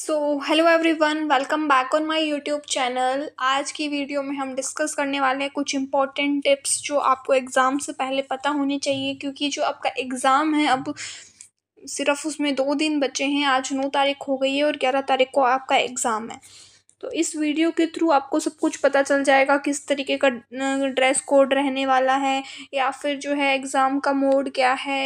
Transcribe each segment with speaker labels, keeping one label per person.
Speaker 1: so hello everyone welcome back on my YouTube channel आज की video में हम डिस्कस करने वाले हैं कुछ इम्पॉर्टेंट टिप्स जो आपको एग्ज़ाम से पहले पता होने चाहिए क्योंकि जो आपका एग्ज़ाम है अब सिर्फ उसमें दो दिन बचे हैं आज नौ तारीख हो गई है और ग्यारह तारीख को आपका एग्ज़ाम है तो इस वीडियो के थ्रू आपको सब कुछ पता चल जाएगा किस तरीके का ड्रेस कोड रहने वाला है या फिर जो है एग्ज़ाम का मोड क्या है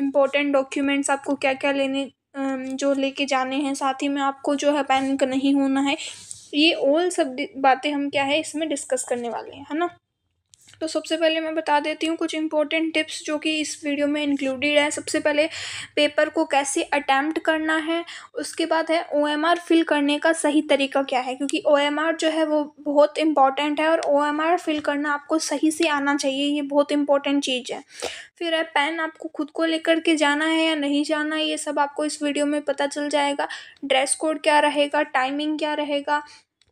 Speaker 1: इम्पोर्टेंट डॉक्यूमेंट्स आपको क्या क्या लेने जो लेके जाने हैं साथ ही में आपको जो है पैनिक नहीं होना है ये ऑल सब बातें हम क्या है इसमें डिस्कस करने वाले हैं है ना तो सबसे पहले मैं बता देती हूँ कुछ इंपॉर्टेंट टिप्स जो कि इस वीडियो में इंक्लूडेड है सबसे पहले पेपर को कैसे अटैम्प्ट करना है उसके बाद है ओ फिल करने का सही तरीका क्या है क्योंकि ओ जो है वो बहुत इंपॉर्टेंट है और ओ फिल करना आपको सही से आना चाहिए ये बहुत इंपॉर्टेंट चीज़ है फिर है पेन आपको खुद को लेकर के जाना है या नहीं जाना ये सब आपको इस वीडियो में पता चल जाएगा ड्रेस कोड क्या रहेगा टाइमिंग क्या रहेगा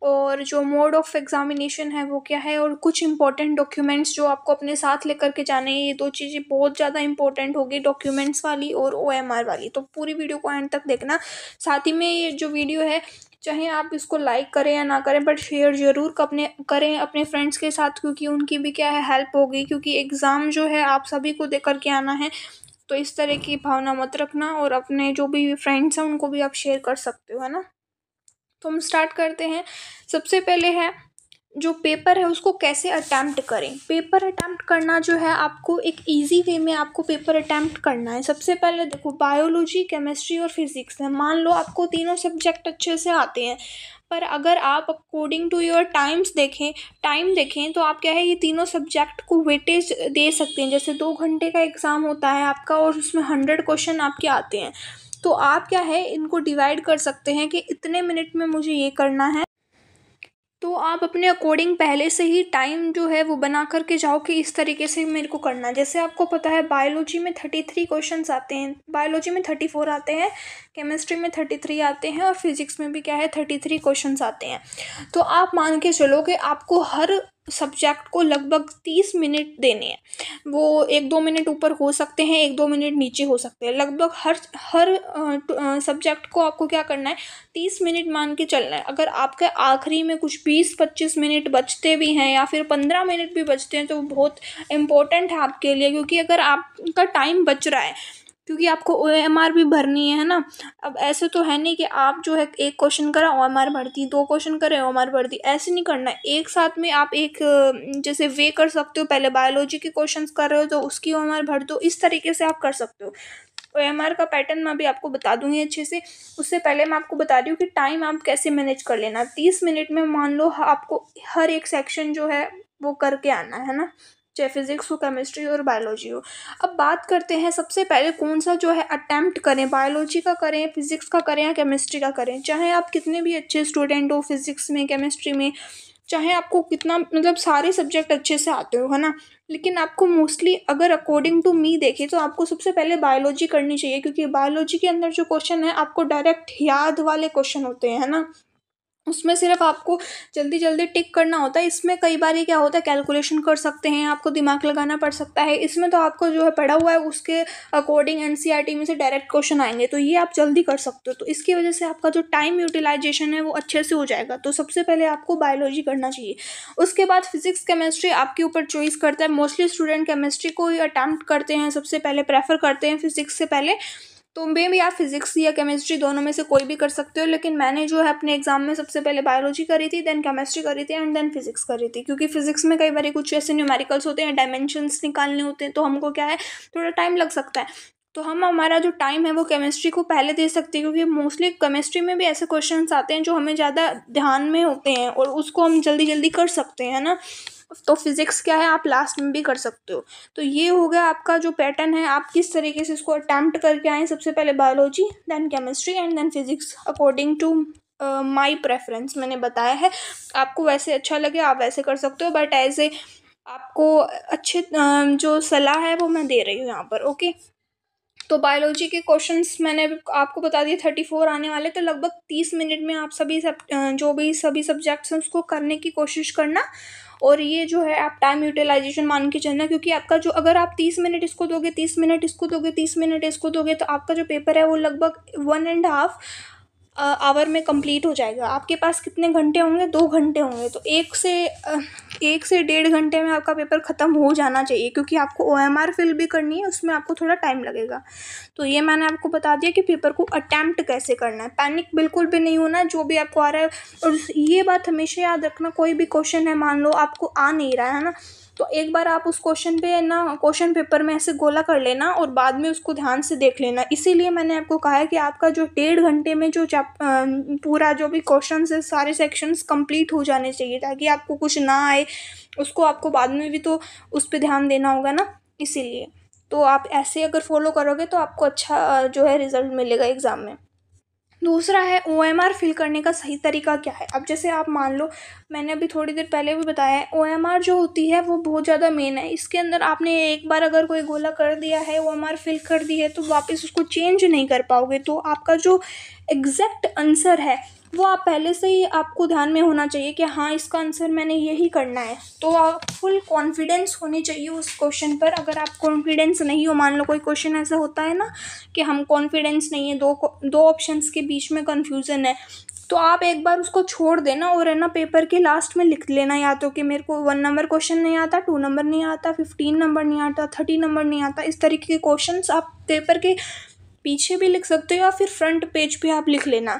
Speaker 1: और जो मोड ऑफ एग्ज़ामिनेशन है वो क्या है और कुछ इंपॉर्टेंट डॉक्यूमेंट्स जो आपको अपने साथ लेकर के जाने हैं ये दो चीज़ें बहुत ज़्यादा इंपॉर्टेंट होगी डॉक्यूमेंट्स वाली और ओ वाली तो पूरी वीडियो को एंड तक देखना साथ ही में ये जो वीडियो है चाहे आप इसको लाइक करें या ना करें बट शेयर ज़रूर अपने करें अपने फ्रेंड्स के साथ क्योंकि उनकी भी क्या है हेल्प होगी क्योंकि एग्ज़ाम जो है आप सभी को दे करके आना है तो इस तरह की भावना मत रखना और अपने जो भी फ्रेंड्स हैं उनको भी आप शेयर कर सकते हो है ना तो हम स्टार्ट करते हैं सबसे पहले है जो पेपर है उसको कैसे अटैम्प्ट करें पेपर अटैम्प्ट करना जो है आपको एक इजी वे में आपको पेपर अटैम्प्ट करना है सबसे पहले देखो बायोलॉजी केमिस्ट्री और फिजिक्स है मान लो आपको तीनों सब्जेक्ट अच्छे से आते हैं पर अगर आप अकॉर्डिंग टू योर टाइम्स देखें टाइम देखें तो आप क्या है ये तीनों सब्जेक्ट को वेटेज दे सकते हैं जैसे दो घंटे का एग्ज़ाम होता है आपका और उसमें हंड्रेड क्वेश्चन आपके आते हैं तो आप क्या है इनको डिवाइड कर सकते हैं कि इतने मिनट में मुझे ये करना है तो आप अपने अकॉर्डिंग पहले से ही टाइम जो है वो बना करके जाओ कि इस तरीके से मेरे को करना है जैसे आपको पता है बायोलॉजी में थर्टी थ्री क्वेश्चन आते हैं बायोलॉजी में थर्टी फोर आते हैं केमिस्ट्री में थर्टी थ्री आते हैं और फिजिक्स में भी क्या है थर्टी थ्री क्वेश्चन आते हैं तो आप मान के चलो कि आपको हर सब्जेक्ट को लगभग तीस मिनट देने हैं वो एक दो मिनट ऊपर हो सकते हैं एक दो मिनट नीचे हो सकते हैं लगभग हर हर सब्जेक्ट को आपको क्या करना है तीस मिनट मान के चलना है अगर आपके आखिरी में कुछ बीस पच्चीस मिनट बचते भी हैं या फिर पंद्रह मिनट भी बचते हैं तो बहुत इम्पोर्टेंट है आपके लिए क्योंकि अगर आपका टाइम बच रहा है क्योंकि आपको ओ एम आर भी भरनी है ना अब ऐसे तो है नहीं कि आप जो है एक क्वेश्चन करा ओ एम आर भर दी दो क्वेश्चन करें ओ एम आर भर दी ऐसे नहीं करना एक साथ में आप एक जैसे वे कर सकते हो पहले बायोलॉजी के क्वेश्चंस कर रहे हो तो उसकी ओ एम आर भर दो इस तरीके से आप कर सकते हो ओ एम आर का पैटर्न मैं अभी आपको बता दूंगी अच्छे से उससे पहले मैं आपको बता रही हूँ कि टाइम आप कैसे मैनेज कर लेना तीस मिनट में मान लो आपको हर एक सेक्शन जो है वो करके आना है ना चाहे फिज़िक्स हो केमिस्ट्री और बायोलॉजी हो अब बात करते हैं सबसे पहले कौन सा जो है अटैम्प्ट करें बायोलॉजी का करें फिज़िक्स का करें या केमिस्ट्री का करें चाहे आप कितने भी अच्छे स्टूडेंट हो फिज़िक्स में केमिस्ट्री में चाहे आपको कितना मतलब सारे सब्जेक्ट अच्छे से आते हो है ना लेकिन आपको मोस्टली अगर अकॉर्डिंग टू मी देखें तो आपको सबसे पहले बायोलॉजी करनी चाहिए क्योंकि बायोलॉजी के अंदर जो क्वेश्चन है आपको डायरेक्ट याद वाले क्वेश्चन होते हैं है ना उसमें सिर्फ आपको जल्दी जल्दी टिक करना होता है इसमें कई बार ये क्या होता है कैलकुलेशन कर सकते हैं आपको दिमाग लगाना पड़ सकता है इसमें तो आपको जो है पढ़ा हुआ है उसके अकॉर्डिंग एन e में से डायरेक्ट क्वेश्चन आएंगे तो ये आप जल्दी कर सकते हो तो इसकी वजह से आपका जो टाइम यूटिलाइजेशन है वो अच्छे से हो जाएगा तो सबसे पहले आपको बायोलॉजी करना चाहिए उसके बाद फिजिक्स केमिस्ट्री आपके ऊपर चॉइस करता है मोस्टली स्टूडेंट केमिस्ट्री को ही अटैम्प्ट करते हैं सबसे पहले प्रेफर करते हैं फिजिक्स से पहले तो मे भी आप फिज़िक्स या केमिस्ट्री दोनों में से कोई भी कर सकते हो लेकिन मैंने जो है अपने एग्जाम में सबसे पहले बायोलॉजी करी थी देन केमिस्ट्री करी थी एंड देन फिज़िक्स करी थी क्योंकि फिज़िक्स में कई बार कुछ ऐसे न्यूमेरिकल्स होते हैं डायमेंशंस निकालने होते हैं तो हमको क्या है थोड़ा टाइम लग सकता है तो हम हमारा जो टाइम है वो केमिस्ट्री को पहले दे सकते हैं क्योंकि मोस्टली केमिस्ट्री में भी ऐसे क्वेश्चंस आते हैं जो हमें ज़्यादा ध्यान में होते हैं और उसको हम जल्दी जल्दी कर सकते हैं ना तो फिज़िक्स क्या है आप लास्ट में भी कर सकते हो तो ये हो गया आपका जो पैटर्न है आप किस तरीके से इसको अटैम्प्ट करके आए सबसे पहले biology then chemistry and then physics according to my preference मैंने बताया है आपको वैसे अच्छा लगे आप वैसे कर सकते हो बट एज ए आपको अच्छे जो सलाह है वो मैं दे रही हूँ यहाँ पर ओके तो बायोलॉजी के क्वेश्चंस मैंने आपको बता दिए थर्टी फोर आने वाले तो लगभग तीस मिनट में आप सभी सब जो भी सभी सब्जेक्ट्स हैं उसको करने की कोशिश करना और ये जो है आप टाइम यूटिलाइजेशन मान के चलना क्योंकि आपका जो अगर आप तीस मिनट इसको दोगे तीस मिनट इसको दोगे तीस मिनट इसको दोगे तो आपका जो पेपर है वो लगभग वन एंड हाफ आवर में कंप्लीट हो जाएगा आपके पास कितने घंटे होंगे दो घंटे होंगे तो एक से एक से डेढ़ घंटे में आपका पेपर ख़त्म हो जाना चाहिए क्योंकि आपको ओ एम आर फिल भी करनी है उसमें आपको थोड़ा टाइम लगेगा तो ये मैंने आपको बता दिया कि पेपर को अटैम्प्ट कैसे करना है पैनिक बिल्कुल भी नहीं होना जो भी आपको आ रहा है और ये बात हमेशा याद रखना कोई भी क्वेश्चन है मान लो आपको आ नहीं रहा है ना तो एक बार आप उस क्वेश्चन पे ना क्वेश्चन पेपर में ऐसे गोला कर लेना और बाद में उसको ध्यान से देख लेना इसीलिए मैंने आपको कहा है कि आपका जो डेढ़ घंटे में जो चैप पूरा जो भी क्वेश्चन है सारे सेक्शंस कंप्लीट हो जाने चाहिए ताकि आपको कुछ ना आए उसको आपको बाद में भी तो उस पर ध्यान देना होगा ना इसीलिए तो आप ऐसे अगर फॉलो करोगे तो आपको अच्छा जो है रिज़ल्ट मिलेगा एग्ज़ाम में दूसरा है ओ एम आर फिल करने का सही तरीका क्या है अब जैसे आप मान लो मैंने अभी थोड़ी देर पहले भी बताया है ओ एम आर जो होती है वो बहुत ज़्यादा मेन है इसके अंदर आपने एक बार अगर कोई गोला कर दिया है ओ एम आर फिल कर दी है तो वापस उसको चेंज नहीं कर पाओगे तो आपका जो एग्जैक्ट आंसर है वो आप पहले से ही आपको ध्यान में होना चाहिए कि हाँ इसका आंसर मैंने यही करना है तो आप फुल कॉन्फिडेंस होनी चाहिए उस क्वेश्चन पर अगर आप कॉन्फिडेंस नहीं हो मान लो कोई क्वेश्चन ऐसा होता है ना कि हम कॉन्फिडेंस नहीं है दो दो ऑप्शंस के बीच में कन्फ्यूज़न है तो आप एक बार उसको छोड़ देना और है ना पेपर के लास्ट में लिख लेना या तो कि मेरे को वन नंबर क्वेश्चन नहीं आता टू नंबर नहीं आता फिफ्टीन नंबर नहीं आता थर्टी नंबर नहीं आता इस तरीके के क्वेश्चंस आप पेपर के पीछे भी लिख सकते हो या फिर फ्रंट पेज पे आप लिख लेना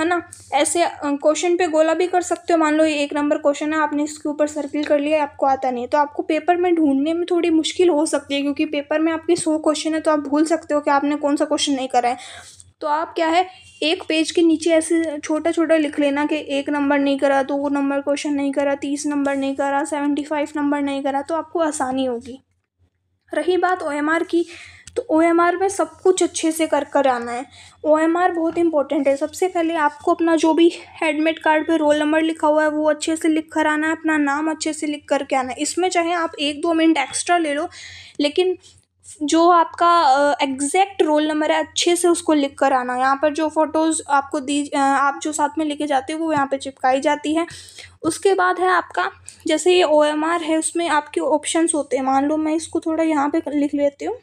Speaker 1: है ना ऐसे क्वेश्चन पे गोला भी कर सकते हो मान लो ये एक नंबर क्वेश्चन है आपने इसके ऊपर सर्किल कर लिया आपको आता नहीं तो आपको पेपर में ढूंढने में थोड़ी मुश्किल हो सकती है क्योंकि पेपर में आपके सौ क्वेश्चन है तो आप भूल सकते हो कि आपने कौन सा क्वेश्चन नहीं करा है तो आप क्या है एक पेज के नीचे ऐसे छोटा छोटा लिख लेना कि एक नंबर नहीं करा दो नंबर क्वेश्चन नहीं करा तीस नंबर नहीं करा सेवेंटी फाइव नंबर नहीं करा तो आपको आसानी होगी रही बात ओ की तो ओ में सब कुछ अच्छे से कर कर आना है ओ बहुत इंपॉर्टेंट है सबसे पहले आपको अपना जो भी एडमिट कार्ड पे रोल नंबर लिखा हुआ है वो अच्छे से लिख कर आना है अपना नाम अच्छे से लिख करके आना है इसमें चाहे आप एक दो मिनट एक्स्ट्रा ले लो लेकिन जो आपका एग्जैक्ट रोल नंबर है अच्छे से उसको लिख कर आना यहाँ पर जो फ़ोटोज़ आपको दी आप जो साथ में लेके जाते हो वो यहाँ पर चिपकाई जाती है उसके बाद है आपका जैसे ये ओ है उसमें आपके ऑप्शंस होते हैं मान लो मैं इसको थोड़ा यहाँ पे लिख लेती हूँ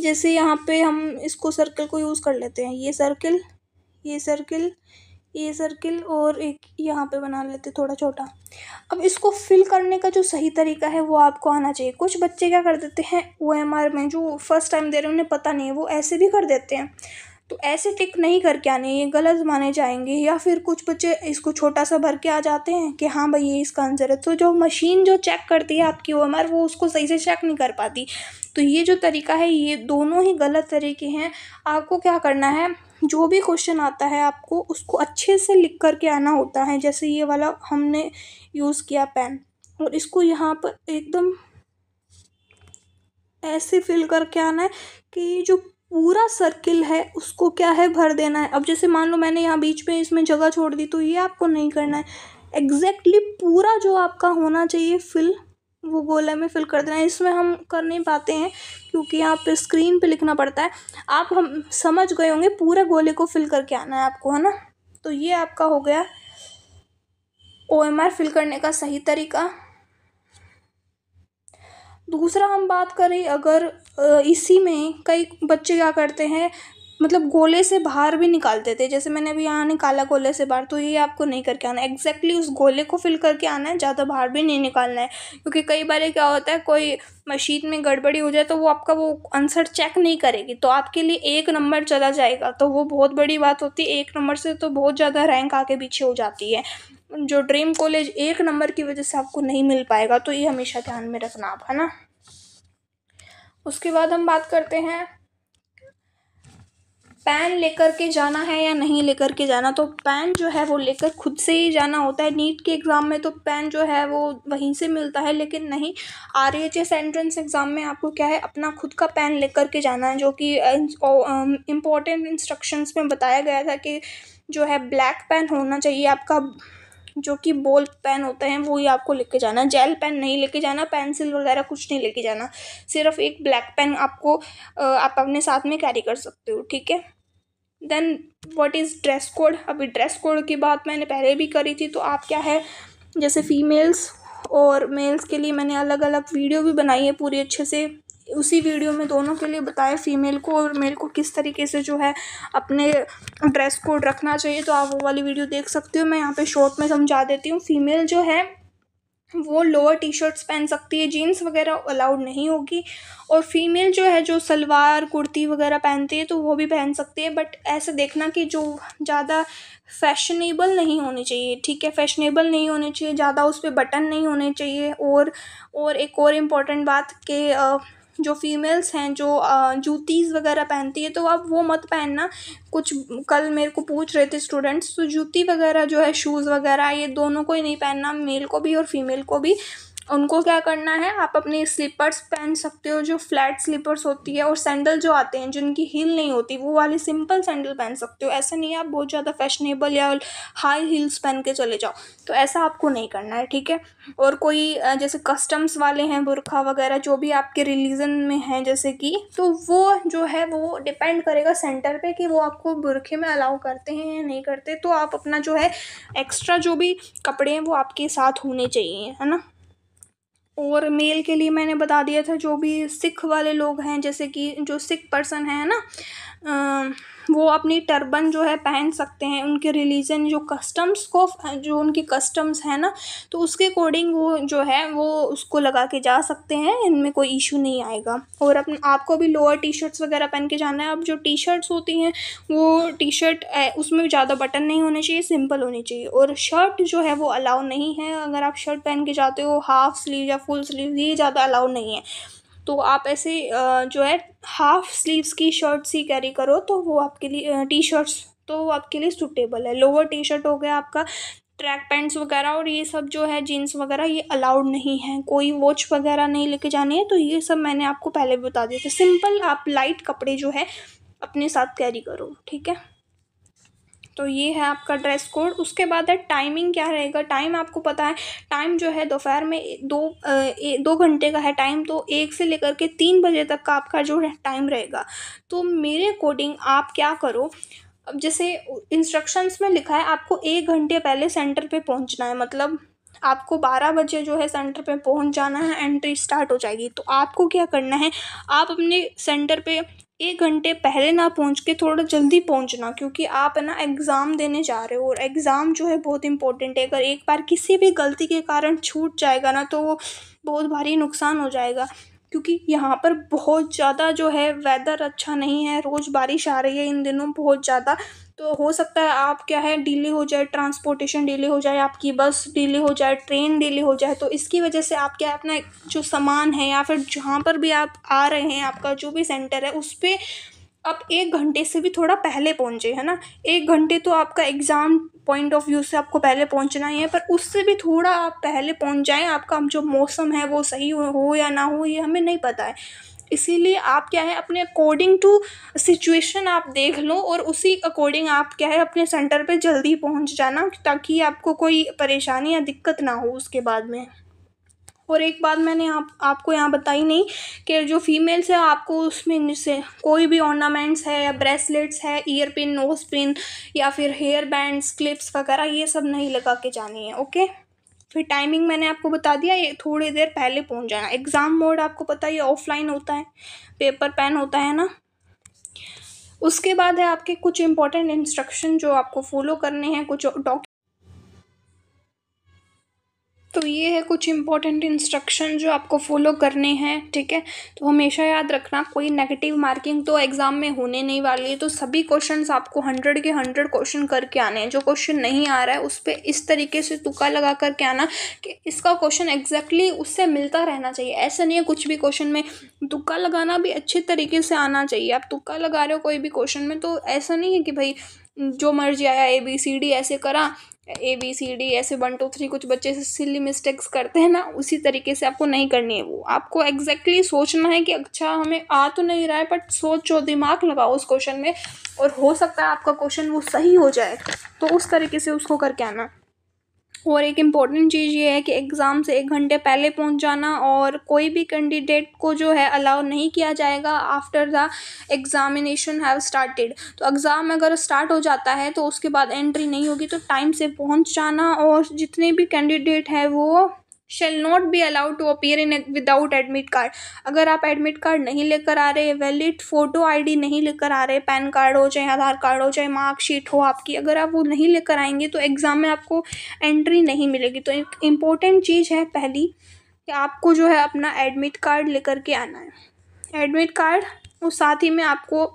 Speaker 1: जैसे यहाँ पे हम इसको सर्किल को यूज़ कर लेते हैं ये सर्किल ये सर्किल ये सर्किल और एक यहाँ पे बना लेते थोड़ा छोटा अब इसको फिल करने का जो सही तरीका है वो आपको आना चाहिए कुछ बच्चे क्या कर देते हैं ओ में जो फर्स्ट टाइम दे रहे हैं उन्हें पता नहीं है वो ऐसे भी कर देते हैं तो ऐसे टिक नहीं करके आने ये गलत माने जाएंगे या फिर कुछ बच्चे इसको छोटा सा भर के आ जाते हैं कि हाँ भाई ये इसका आंसर है तो जो मशीन जो चेक करती है आपकी ओ वो उसको सही से चेक नहीं कर पाती तो ये जो तरीका है ये दोनों ही गलत तरीके हैं आपको क्या करना है जो भी क्वेश्चन आता है आपको उसको अच्छे से लिख करके आना होता है जैसे ये वाला हमने यूज़ किया पेन और इसको यहाँ पर एकदम ऐसे फिल करके आना है कि जो पूरा सर्किल है उसको क्या है भर देना है अब जैसे मान लो मैंने यहाँ बीच में इसमें जगह छोड़ दी तो ये आपको नहीं करना है एग्जैक्टली exactly पूरा जो आपका होना चाहिए फिल वो गोले में फिल कर देना है इसमें हम कर नहीं पाते हैं क्योंकि यहाँ पे स्क्रीन पे लिखना पड़ता है आप हम समझ गए होंगे पूरे गोले को फिल करके आना है आपको है ना तो ये आपका हो गया ओ एम आर फिल करने का सही तरीका दूसरा हम बात करें अगर इसी में कई बच्चे क्या करते हैं मतलब गोले से बाहर भी निकाल देते हैं जैसे मैंने अभी यहाँ निकाला गोले से बाहर तो ये आपको नहीं करके आना एग्जैक्टली exactly उस गोले को फिल करके आना है ज़्यादा बाहर भी नहीं निकालना है क्योंकि कई बार क्या होता है कोई मशीन में गड़बड़ी हो जाए तो वो आपका वो आंसर चेक नहीं करेगी तो आपके लिए एक नंबर चला जाएगा तो वो बहुत बड़ी बात होती है एक नंबर से तो बहुत ज़्यादा रैंक आके पीछे हो जाती है जो ड्रीम कॉलेज एक नंबर की वजह से आपको नहीं मिल पाएगा तो ये हमेशा ध्यान में रखना आप है ना उसके बाद हम बात करते हैं पैन लेकर के जाना है या नहीं लेकर के जाना तो पैन जो है वो लेकर खुद से ही जाना होता है नीट के एग्ज़ाम में तो पैन जो है वो वहीं से मिलता है लेकिन नहीं R H S entrance exam में आपको क्या है अपना खुद का पैन लेकर के जाना है जो कि इम्पोर्टेंट इंस्ट्रक्शंस में बताया गया था कि जो है ब्लैक पेन होना चाहिए आपका जो कि बोल पेन होते हैं वो ही आपको लेके जाना जेल पेन नहीं लेके जाना पेंसिल वगैरह कुछ नहीं लेके जाना सिर्फ एक ब्लैक पेन आपको आप अपने साथ में कैरी कर सकते हो ठीक है then what is dress code अभी ड्रेस कोड की बात मैंने पहले भी करी थी तो आप क्या है जैसे फीमेल्स और मेल्स के लिए मैंने अलग अलग वीडियो भी बनाई है पूरी अच्छे से उसी वीडियो में दोनों के लिए बताया फ़ीमेल को और मेल को किस तरीके से जो है अपने ड्रेस कोड रखना चाहिए तो आप वो वाली वीडियो देख सकते हो मैं यहाँ पे शॉर्ट में समझा देती हूँ फीमेल जो है वो लोअर टी शर्ट्स पहन सकती है जीन्स वगैरह अलाउड नहीं होगी और फीमेल जो है जो सलवार कुर्ती वगैरह पहनती है तो वो भी पहन सकती है बट ऐसे देखना कि जो ज़्यादा फैशनेबल नहीं होनी चाहिए ठीक है फैशनेबल नहीं होनी चाहिए ज़्यादा उस पर बटन नहीं होने चाहिए और और एक और इम्पॉर्टेंट बात कि जो फीमेल्स हैं जो जूतीज़ वगैरह पहनती है तो आप वो मत पहनना कुछ कल मेरे को पूछ रहे थे स्टूडेंट्स तो जूती वगैरह जो है शूज़ वगैरह ये दोनों को ही नहीं पहनना मेल को भी और फीमेल को भी उनको क्या करना है आप अपने स्लीपर्स पहन सकते हो जो फ्लैट स्लीपर्स होती है और सैंडल जो आते हैं जिनकी हील नहीं होती वो वाले सिंपल सैंडल पहन सकते हो ऐसा नहीं है आप बहुत ज़्यादा फैशनेबल या हाई हील्स पहन के चले जाओ तो ऐसा आपको नहीं करना है ठीक है और कोई जैसे कस्टम्स वाले हैं बुरखा वगैरह जो भी आपके रिलीजन में हैं जैसे कि तो वो जो है वो डिपेंड करेगा सेंटर पर कि वो आपको बुरखे में अलाउ करते हैं या नहीं करते तो आप अपना जो है एक्स्ट्रा जो भी कपड़े हैं वो आपके साथ होने चाहिए है ना और मेल के लिए मैंने बता दिया था जो भी सिख वाले लोग हैं जैसे कि जो सिख पर्सन हैं ना वो अपनी टर्बन जो है पहन सकते हैं उनके रिलीजन जो कस्टम्स को जो उनकी कस्टम्स हैं ना तो उसके अकॉर्डिंग वो जो है वो उसको लगा के जा सकते हैं इनमें कोई इशू नहीं आएगा और अपन आपको भी लोअर टी शर्ट्स वगैरह पहन के जाना है अब जो टी शर्ट्स होती हैं वो टी शर्ट उसमें ज़्यादा बटन नहीं होने चाहिए सिंपल होनी चाहिए और शर्ट जो है वो अलाउ नहीं है अगर आप शर्ट पहन के जाते हो हाफ स्लीव या फुल स्लीव ये ज़्यादा अलाउ नहीं है तो आप ऐसे जो है हाफ स्लीव्स की शर्ट्स ही कैरी करो तो वो आपके लिए टी शर्ट्स तो आपके लिए सूटेबल है लोअर टी शर्ट हो गया आपका ट्रैक पैंट्स वगैरह और ये सब जो है जीन्स वगैरह ये अलाउड नहीं है कोई वॉच वगैरह नहीं लेके जानी है तो ये सब मैंने आपको पहले भी बता दिया था सिंपल आप लाइट कपड़े जो है अपने साथ कैरी करो ठीक है तो ये है आपका ड्रेस कोड उसके बाद है टाइमिंग क्या रहेगा टाइम आपको पता है टाइम जो है दोपहर में दो ए, दो घंटे का है टाइम तो एक से लेकर के तीन बजे तक का आपका जो टाइम रहेगा तो मेरे अकॉर्डिंग आप क्या करो अब जैसे इंस्ट्रक्शंस में लिखा है आपको एक घंटे पहले सेंटर पे पहुंचना है मतलब आपको बारह बजे जो है सेंटर पे पहुंच जाना है एंट्री स्टार्ट हो जाएगी तो आपको क्या करना है आप अपने सेंटर पे एक घंटे पहले ना पहुंच के थोड़ा जल्दी पहुंचना क्योंकि आप है ना एग्ज़ाम देने जा रहे हो और एग्ज़ाम जो है बहुत इंपॉर्टेंट है अगर एक बार किसी भी गलती के कारण छूट जाएगा ना तो वो बहुत भारी नुकसान हो जाएगा क्योंकि यहाँ पर बहुत ज़्यादा जो है वेदर अच्छा नहीं है रोज़ बारिश आ रही है इन दिनों बहुत ज़्यादा तो हो सकता है आप क्या है डिले हो जाए ट्रांसपोर्टेशन डिले हो जाए आपकी बस डिले हो जाए ट्रेन डिले हो जाए तो इसकी वजह से आप क्या अपना जो सामान है या फिर जहाँ पर भी आप आ रहे हैं आपका जो भी सेंटर है उस पर आप एक घंटे से भी थोड़ा पहले पहुँचे है ना एक घंटे तो आपका एग्ज़ाम पॉइंट ऑफ व्यू से आपको पहले पहुँचना ही है पर उससे भी थोड़ा आप पहले पहुँच जाएँ आपका जो मौसम है वो सही हो या ना हो ये हमें नहीं पता है इसीलिए आप क्या है अपने अकॉर्डिंग टू सिचुएशन आप देख लो और उसी अकॉर्डिंग आप क्या है अपने सेंटर पे जल्दी पहुंच जाना ताकि आपको कोई परेशानी या दिक्कत ना हो उसके बाद में और एक बात मैंने आप आपको यहाँ बताई नहीं कि जो फीमेल्स है आपको उसमें से कोई भी ऑर्नामेंट्स है या ब्रेसलेट्स है ईयर पिन नोज़ पिन या फिर हेयर बैंड्स क्लिप्स वगैरह ये सब नहीं लगा के जानी है ओके फिर टाइमिंग मैंने आपको बता दिया ये थोड़ी देर पहले पहुँच जाना एग्ज़ाम मोड आपको पता है ये ऑफलाइन होता है पेपर पेन होता है ना उसके बाद है आपके कुछ इंपॉर्टेंट इंस्ट्रक्शन जो आपको फॉलो करने हैं कुछ डॉक्यूमेंट तो ये है कुछ इंपॉर्टेंट इंस्ट्रक्शन जो आपको फॉलो करने हैं ठीक है तो हमेशा याद रखना कोई नेगेटिव मार्किंग तो एग्ज़ाम में होने नहीं वाली है तो सभी क्वेश्चंस आपको हंड्रेड के हंड्रेड क्वेश्चन करके आने हैं जो क्वेश्चन नहीं आ रहा है उस पर इस तरीके से तुका लगा करके आना कि इसका क्वेश्चन एग्जैक्टली exactly उससे मिलता रहना चाहिए ऐसा नहीं है कुछ भी क्वेश्चन में तुक्का लगाना भी अच्छे तरीके से आना चाहिए आप तुक्का लगा रहे हो कोई भी क्वेश्चन में तो ऐसा नहीं है कि भाई जो मर्जी आया ए बी सी डी ऐसे करा ए बी सी डी ऐसे वन टू थ्री कुछ बच्चे सिली मिस्टेक्स करते हैं ना उसी तरीके से आपको नहीं करनी है वो आपको एग्जैक्टली exactly सोचना है कि अच्छा हमें आ तो नहीं रहा है बट सोचो दिमाग लगाओ उस क्वेश्चन में और हो सकता है आपका क्वेश्चन वो सही हो जाए तो उस तरीके से उसको करके आना और एक इम्पॉर्टेंट चीज़ ये है कि एग्ज़ाम से एक घंटे पहले पहुंच जाना और कोई भी कैंडिडेट को जो है अलाउ नहीं किया जाएगा after the examination have started तो एग्ज़ाम अगर स्टार्ट हो जाता है तो उसके बाद एंट्री नहीं होगी तो टाइम से पहुंच जाना और जितने भी कैंडिडेट हैं वो shall not be allowed to appear in without admit card अगर आप एडमिट कार्ड नहीं लेकर आ रहे वैलिड फ़ोटो आईडी नहीं लेकर आ रहे पैन कार्ड हो चाहे आधार कार्ड हो चाहे मार्कशीट हो आपकी अगर आप वो नहीं लेकर आएंगे तो एग्ज़ाम में आपको एंट्री नहीं मिलेगी तो एक इम्पोर्टेंट चीज़ है पहली कि आपको जो है अपना एडमिट कार्ड लेकर के आना है एडमिट कार्ड और साथ ही में आपको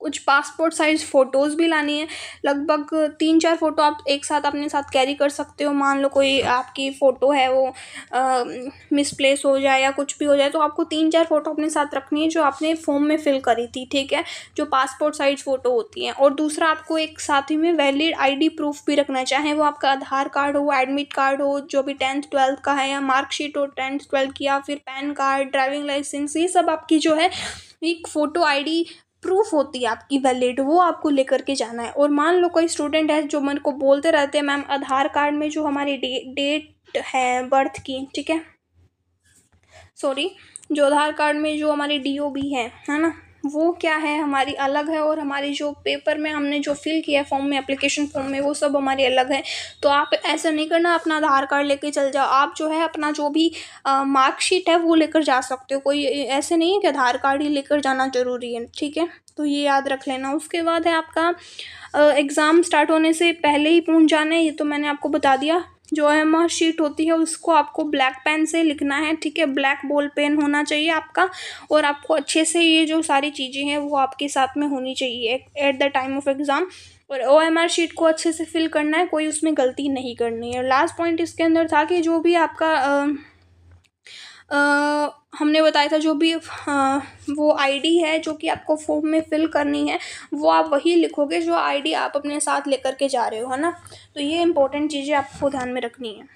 Speaker 1: कुछ पासपोर्ट साइज़ फ़ोटोज़ भी लानी है लगभग तीन चार फ़ोटो आप एक साथ अपने साथ कैरी कर सकते हो मान लो कोई आपकी फ़ोटो है वो मिसप्लेस हो जाए या कुछ भी हो जाए तो आपको तीन चार फ़ोटो अपने साथ रखनी है जो आपने फॉर्म में फ़िल करी थी ठीक है जो पासपोर्ट साइज़ फ़ोटो होती हैं और दूसरा आपको एक साथ ही में वैलिड आई प्रूफ भी रखना चाहे वो आपका आधार कार्ड हो एडमिट कार्ड हो जो भी टेंथ ट्वेल्थ का है या मार्कशीट हो टेंथ ट्वेल्थ की या फिर पैन कार्ड ड्राइविंग लाइसेंस ये सब आपकी जो है एक फ़ोटो आईडी प्रूफ होती है आपकी वैलिड वो आपको लेकर के जाना है और मान लो कोई स्टूडेंट है जो मन को बोलते रहते हैं मैम आधार कार्ड में जो हमारी डे डेट है बर्थ की ठीक है सॉरी जो आधार कार्ड में जो हमारी डी ओ बी है है ना वो क्या है हमारी अलग है और हमारी जो पेपर में हमने जो फिल किया है फॉर्म में एप्लीकेशन फॉर्म में वो सब हमारी अलग है तो आप ऐसा नहीं करना अपना आधार कार्ड लेके चल जाओ आप जो है अपना जो भी मार्कशीट है वो लेकर जा सकते हो कोई ऐसे नहीं है कि आधार कार्ड ही लेकर जाना ज़रूरी है ठीक है तो ये याद रख लेना उसके बाद है आपका एग्ज़ाम स्टार्ट होने से पहले ही पहुँच जाना है ये तो मैंने आपको बता दिया जो एम आर शीट होती है उसको आपको ब्लैक पेन से लिखना है ठीक है ब्लैक बॉल पेन होना चाहिए आपका और आपको अच्छे से ये जो सारी चीज़ें हैं वो आपके साथ में होनी चाहिए at the time of exam और ओ एम आर शीट को अच्छे से फिल करना है कोई उसमें गलती नहीं करनी है लास्ट पॉइंट इसके अंदर था कि जो भी आपका आ, आ, हमने बताया था जो भी आ, हाँ, वो आईडी है जो कि आपको फॉर्म में फिल करनी है वो आप वही लिखोगे जो आईडी आप अपने साथ लेकर के जा रहे हो है ना तो ये इंपॉर्टेंट चीज़ें आपको ध्यान में रखनी है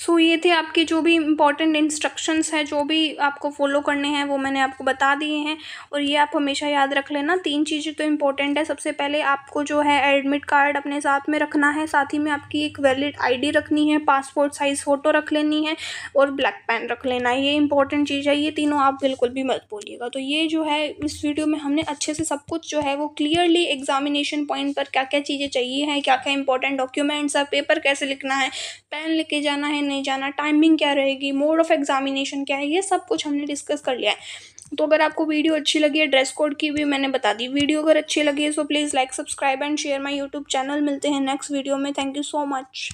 Speaker 1: सो so, ये थे आपके जो भी इम्पॉर्टेंट इंस्ट्रक्शंस हैं जो भी आपको फॉलो करने हैं वो मैंने आपको बता दिए हैं और ये आप हमेशा याद रख लेना तीन चीज़ें तो इम्पॉर्टेंट है सबसे पहले आपको जो है एडमिट कार्ड अपने साथ में रखना है साथ ही में आपकी एक वैलिड आईडी रखनी है पासपोर्ट साइज़ फ़ोटो रख लेनी है और ब्लैक पेन रख लेना है ये इंपॉर्टेंट चीज़ है ये तीनों आप बिल्कुल भी मत भूलिएगा तो ये जो है इस वीडियो में हमने अच्छे से सब कुछ जो है वो क्लियरली एग्जामिनेशन पॉइंट पर क्या क्या चीज़ें चाहिए हैं क्या क्या इंपॉर्टेंट डॉक्यूमेंट्स है पेपर कैसे लिखना है पेन लेके जाना है नहीं जाना टाइमिंग क्या रहेगी मोड ऑफ एग्जामिनेशन क्या है ये सब कुछ हमने डिस्कस कर लिया है तो अगर आपको वीडियो अच्छी लगी है ड्रेस कोड की भी मैंने बता दी वीडियो अगर अच्छी लगी है so please like subscribe and share my YouTube channel मिलते हैं नेक्स्ट वीडियो में थैंक यू सो मच